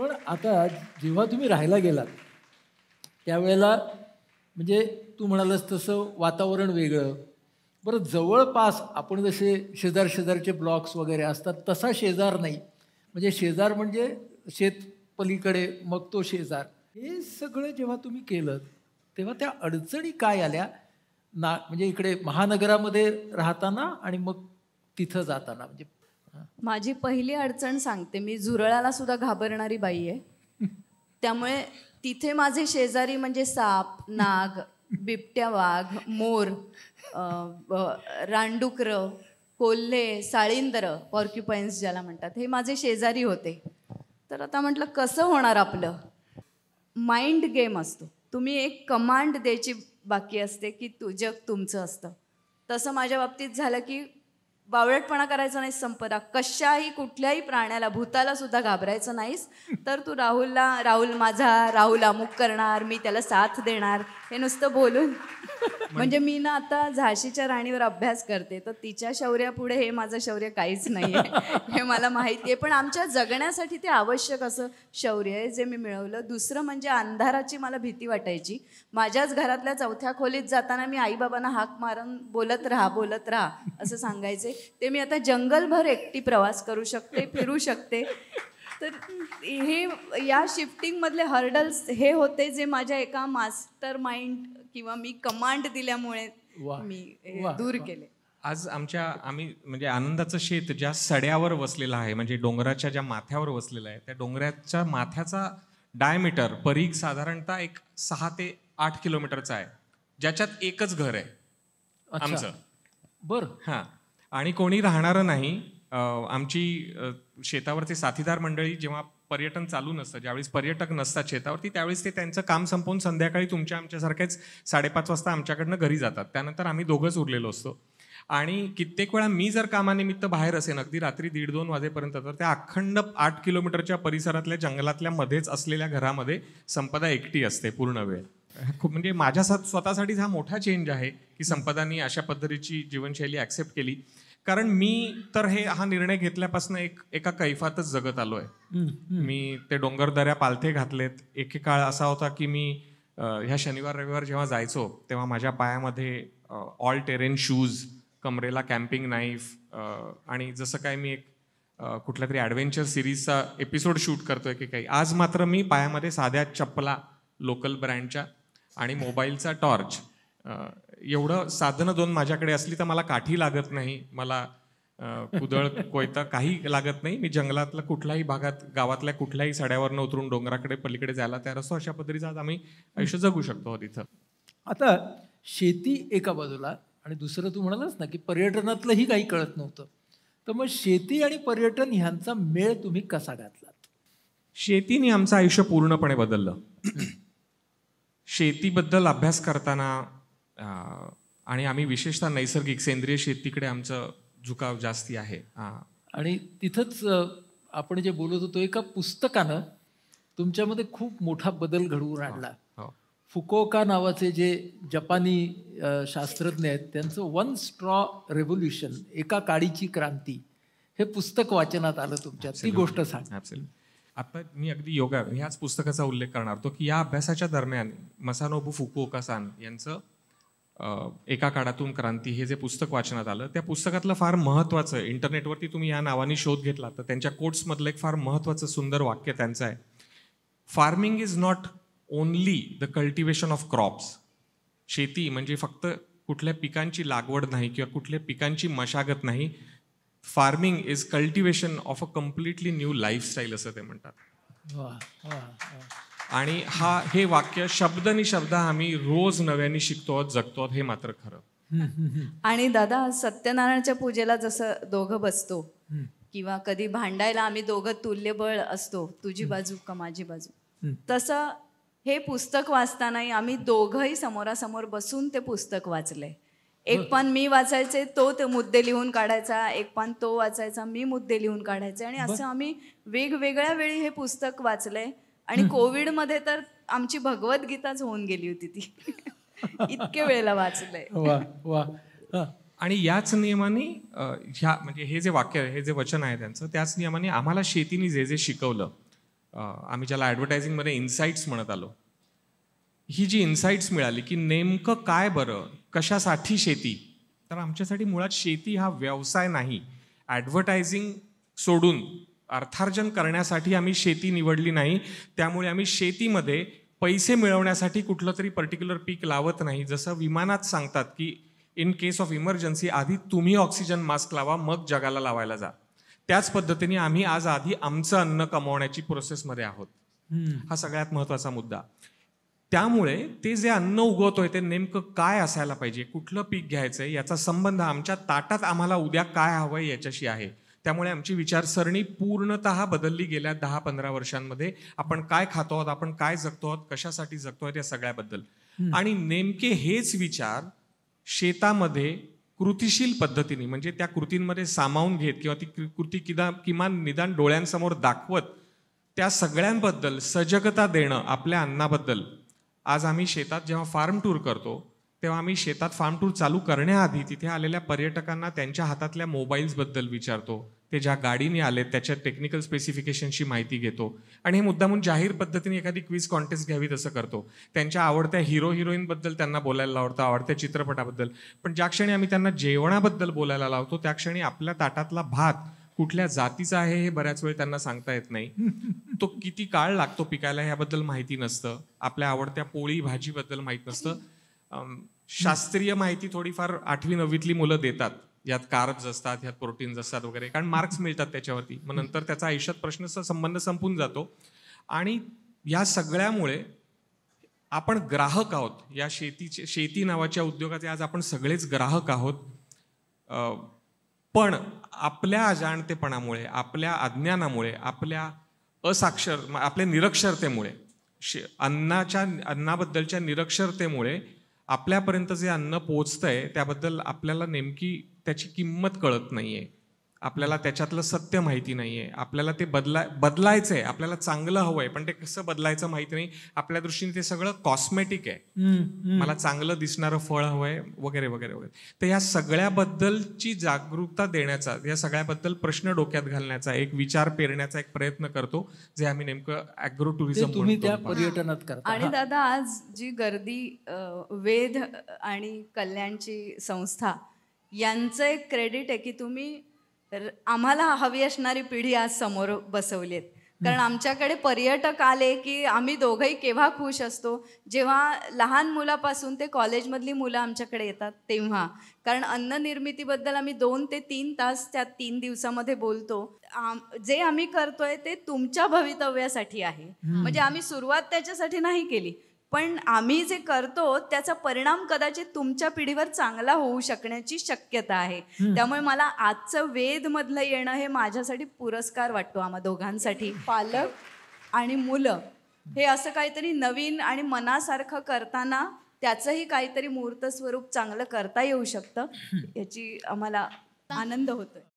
पण आता जेव्हा तुम्ही राहायला गेलात त्यावेळेला म्हणजे तू म्हणालास तसं वातावरण वेगळं बरं जवळपास आपण जसे शेजार शेजारचे ब्लॉक्स वगैरे असतात तसा शेजार नाही म्हणजे शेजार म्हणजे शेत पलीकडे मग तो शेजार हे सगळं जेव्हा तुम्ही केलं तेव्हा त्या अडचणी काय आल्या ना म्हणजे इकडे महानगरामध्ये राहताना आणि मग तिथं जाताना म्हणजे माझी पहिली अडचण सांगते मी झुरळाला सुद्धा घाबरणारी बाई आहे त्यामुळे तिथे माझे शेजारी म्हणजे साप नाग बिबट्या वाघ मोर रानडुकर कोल्हे साळींदर पॉर्क्युपाईन्स ज्याला म्हणतात हे माझे शेजारी होते तर आता म्हटलं कसं होणार आपलं माइंड गेम असतो तुम्ही एक कमांड द्यायची बाकी असते की तू जग तुमचं असतं तसं माझ्या बाबतीत झालं की बावळटपणा करायचा नाही संपदा कशाही कुठल्याही प्राण्याला भूताला सुद्धा घाबरायचं नाहीस तर तू राहुलला राहुल माझा राहुल अमुक करणार मी त्याला साथ देणार हे नुसतं बोलून म्हणजे मी ना आता झाशीच्या राणीवर अभ्यास करते तर तिच्या शौर्यापुढे हे माझं शौर्य काहीच नाही हे मला माहिती आहे पण आमच्या जगण्यासाठी ते आवश्यक असं शौर्य आहे जे मी मिळवलं दुसरं म्हणजे अंधाराची मला भीती वाटायची माझ्याच घरातल्या चौथ्या खोलीत जाताना मी आईबाबांना हाक मारून बोलत राहा बोलत राहा असं सांगायचे ते मी आता जंगलभर एकटी प्रवास करू शकते फिरू शकते तर हे या शिफ्टिंगमधले हर्डल्स हे होते जे माझ्या एका मास्टर माइंड किंवा मी कमांड दिल्यामुळे मी दूर केले आज आमच्या आम्ही म्हणजे आनंदाचं शेत ज्या सड्यावर वसलेलं आहे म्हणजे डोंगराच्या ज्या माथ्यावर वसलेलं आहे त्या डोंगराच्या माथ्याचा डायमीटर परीघ साधारणतः एक सहा ते आठ किलोमीटरचा आहे ज्याच्यात एकच घर आहे आमचं बर हां आणि कोणी राहणारं नाही आमची शेतावरचे साथीदार मंडळी जेव्हा पर्यटन चालू नसतं ज्यावेळेस पर्यटक नसतात शेतावरती त्यावेळेस ते त्यांचं काम संपवून संध्याकाळी तुमच्या आमच्यासारख्याच साडेपाच वाजता आमच्याकडनं घरी जातात त्यानंतर आम्ही दोघंच उरलेलो असतो आणि कित्येक वेळा मी जर कामानिमित्त बाहेर असेन अगदी रात्री दीड दोन वाजेपर्यंत तर त्या अखंड आठ किलोमीटरच्या परिसरातल्या जंगलातल्या मध्येच असलेल्या घरामध्ये संपदा एकटी असते पूर्ण वेळ खूप म्हणजे माझ्या स्वतःसाठीच हा मोठा चेंज आहे की संपदानी अशा पद्धतीची जीवनशैली ॲक्सेप्ट केली कारण मी तर हे हा निर्णय घेतल्यापासून एक एका कैफातच जगत आलो आहे मी ते डोंगरदऱ्या पालथे घातलेत एके काळ असा होता की मी ह्या शनिवार रविवार जेव्हा जायचो तेव्हा माझ्या पायामध्ये ऑल टेरेन शूज कमरेला कॅम्पिंग नाईफ आणि जसं काय मी एक कुठल्या तरी ॲडव्हेंचर सिरीजचा एपिसोड शूट करतोय की काही आज मात्र मी पायामध्ये साध्या चप्पला लोकल ब्रँडच्या आणि मोबाईलचा टॉर्च एवढं साधनं दोन माझ्याकडे असली तर मला काठी लागत नाही मला कुदळ कोयता काही लागत नाही मी जंगलातल्या कुठल्याही भागात गावातल्या कुठल्याही न उतरून डोंगराकडे पलीकडे जायला तयार असतो अशा पद्धतीचं आज आम्ही आयुष्य जगू शकतो तिथं आता शेती एका बाजूला आणि दुसरं तू म्हणालास ना की पर्यटनातलंही काही कळत नव्हतं तर मग शेती आणि पर्यटन ह्यांचा मेळ तुम्ही कसा घातलात शेतीने आमचं आयुष्य पूर्णपणे बदललं शेतीबद्दल अभ्यास करताना आणि आम्ही विशेषतः नैसर्गिक सेंद्रिय शेतीकडे आमचा झुकाव जास्ती आहे आणि तिथंच आपण जे बोलत होतो एका पुस्तकानं तुमच्यामध्ये खूप मोठा बदल घडवून हो, आणला हो. फुकोका नावाचे जे जपानी शास्त्रज्ञ आहेत त्यांचं वन स्ट्रॉ रेव्होल्युशन एका काळीची क्रांती हे पुस्तक वाचनात आलं तुमच्या ती गोष्ट सांग आता मी अगदी योगा ह्याच पुस्तकाचा उल्लेख करणार तो की या अभ्यासाच्या दरम्यान मसानोबू फुकोकासान सान यांचं एका काळातून क्रांती हे जे पुस्तक वाचनात आलं त्या पुस्तकातलं फार महत्त्वाचं इंटरनेटवरती तुम्ही या नावाने शोध घेतला तर त्यांच्या कोट्समधलं एक फार महत्त्वाचं सुंदर वाक्य त्यांचं आहे farming is not only the cultivation of crops शेती म्हणजे फक्त कुठल्या पिकांची लागवड नाही किंवा कुठल्या पिकांची मशागत नाही farming is cultivation of a completely new lifestyle असं ते म्हणतात आणि हा हे वाक्य शब्दनी शब्द आम्ही रोज नव्याने शिकतो जगतो हे मात्र खरं आणि दादा सत्यनारायणच्या पूजेला जसं दोघं बसतो किंवा कधी भांडायला आम्ही दोघं तुल्यबळ असतो तुझी बाजू का माझी बाजू तसं हे पुस्तक वाचतानाही आम्ही दोघंही समोरासमोर बसून ते पुस्तक वाचले एक पान मी वाचायचे तो ते मुद्दे लिहून काढायचा एक पान तो वाचायचा मी मुद्दे लिहून काढायचे आणि असं आम्ही वेगवेगळ्या वेळी हे पुस्तक वाचलंय आणि कोविड मध्ये तर आमची भगवद्गीताच होऊन गेली होती ती इतके वेळेला वाचलंय वा वा आणि याच नियमाने ह्या म्हणजे हे जे वाक्य हे जे वचन आहे त्यांचं त्याच नियमाने आम्हाला शेतीने जे जे शिकवलं आम्ही ज्याला मध्ये इन्साइट्स म्हणत आलो ही जी इन्साइट्स मिळाली की नेमकं काय बरं कशासाठी शेती तर आमच्यासाठी मुळात शेती हा व्यवसाय नाही ॲडव्हर्टायझिंग सोडून अर्थार्जन करण्यासाठी आम्ही शेती निवडली नाही त्यामुळे आम्ही शेतीमध्ये पैसे मिळवण्यासाठी कुठलं तरी पर्टिक्युलर पीक लावत नाही जसं विमानात सांगतात की इन केस ऑफ इमर्जन्सी आधी तुम्ही ऑक्सिजन मास्क लावा मग जगाला लावायला जा त्याच पद्धतीने आम्ही आज आधी आमचं अन्न कमावण्याची प्रोसेसमध्ये आहोत हा सगळ्यात महत्त्वाचा मुद्दा त्यामुळे ते जे अन्न उगवतोय ते नेमकं काय असायला पाहिजे कुठलं पीक घ्यायचं याचा संबंध आमच्या ताटात आम्हाला उद्या काय हवंय याच्याशी आहे त्यामुळे आमची विचारसरणी पूर्णत बदलली गेल्या दहा पंधरा वर्षांमध्ये आपण काय खातो आहोत आपण काय जगतो आहोत कशासाठी जगतो आहोत या सगळ्याबद्दल आणि नेमके हेच विचार शेतामध्ये कृतीशील पद्धतीने म्हणजे त्या कृतींमध्ये सामावून घेत किंवा ती कृती किदा किमान निदान डोळ्यांसमोर दाखवत त्या सगळ्यांबद्दल सजगता देणं आपल्या अन्नाबद्दल आज आम्ही शेतात जेव्हा फार्म टूर करतो तेव्हा आम्ही शेतात फार्म टूर चालू करण्याआधी तिथे आलेल्या पर्यटकांना त्यांच्या हातातल्या मोबाईल्सबद्दल विचारतो ते ज्या गाडीने आले त्याच्या टेक्निकल स्पेसिफिकेशनची माहिती घेतो आणि हे मुद्दा म्हणून जाहीर पद्धतीने एखादी क्विज कॉन्टेस्ट घ्यावी तसं करतो त्यांच्या आवडत्या हिरो हिरोईनबद्दल त्यांना बोलायला लावतो आवडत्या चित्रपटाबद्दल पण ज्या क्षणी आम्ही त्यांना जेवणाबद्दल बोलायला लावतो त्या क्षणी आपल्या ताटातला भात कुठल्या जातीचा आहे हे बऱ्याच वेळ त्यांना सांगता येत नाही तो किती काळ लागतो पिकायला ह्याबद्दल माहिती नसतं आपल्या आवडत्या पोळी भाजीबद्दल माहीत नसतं शास्त्रीय माहिती थोडीफार आठवी नववीतली मुलं देतात यात कार्ब्स असतात यात प्रोटीन्स असतात वगैरे कारण मार्क्स मिळतात त्याच्यावरती मग नंतर त्याचा आयुष्यात प्रश्नचा संबंध संपून जातो आणि या सगळ्यामुळे आपण ग्राहक आहोत या शेतीचे शेती नावाच्या उद्योगाचे आज आपण सगळेच ग्राहक आहोत पण आपल्या अजाणतेपणामुळे आपल्या अज्ञानामुळे आपल्या असाक्षर आपल्या निरक्षरतेमुळे शे अन्नाच्या अन्नाबद्दलच्या निरक्षरतेमुळे आपल्यापर्यंत जे अन्न पोचतंय त्याबद्दल आपल्याला नेमकी त्याची किंमत कळत नाही आहे आपल्याला त्याच्यातलं सत्य माहिती नाही आहे आपल्याला ते बदलाय बदलायचं आहे आपल्याला चांगलं हवं आहे पण ते कसं बदलायचं माहिती नाही आपल्या दृष्टीने ते सगळं कॉस्मेटिक आहे मला चांगलं दिसणारं फळ हवंय वगैरे वगैरे वगैरे तर या सगळ्याबद्दलची जागरूकता देण्याचा या सगळ्याबद्दल प्रश्न डोक्यात घालण्याचा एक विचार पेरण्याचा एक प्रयत्न करतो जे आम्ही नेमकं तुम्ही टुरिझम पर्यटनात आणि दादा आज जी गर्दी वेध आणि कल्याणची संस्था यांचं एक क्रेडिट आहे की तुम्ही तर आम्हाला हवी असणारी पिढी आज समोर बसवली कारण आमच्याकडे पर्यटक आले की आम्ही दोघंही केव्हा खुश असतो जेव्हा लहान मुलापासून ते कॉलेजमधली मुलं आमच्याकडे येतात तेव्हा कारण अन्न निर्मितीबद्दल आम्ही दोन ते तीन तास त्या तीन दिवसामध्ये बोलतो आम, जे आम्ही करतोय ते तुमच्या भवितव्यासाठी आहे म्हणजे आम्ही सुरुवात त्याच्यासाठी नाही केली पण आम्ही जे करतो त्याचा परिणाम कदाचित तुमच्या पिढीवर चांगला होऊ शकण्याची शक्यता आहे त्यामुळे मला आजचं वेद मधलं येणं हे माझ्यासाठी पुरस्कार वाटतो आम्हा दोघांसाठी पालक आणि मुलं हे असं काहीतरी नवीन आणि मनासारखं करताना त्याचंही काहीतरी मूर्त स्वरूप चांगलं करता येऊ शकतं याची आम्हाला आनंद होतोय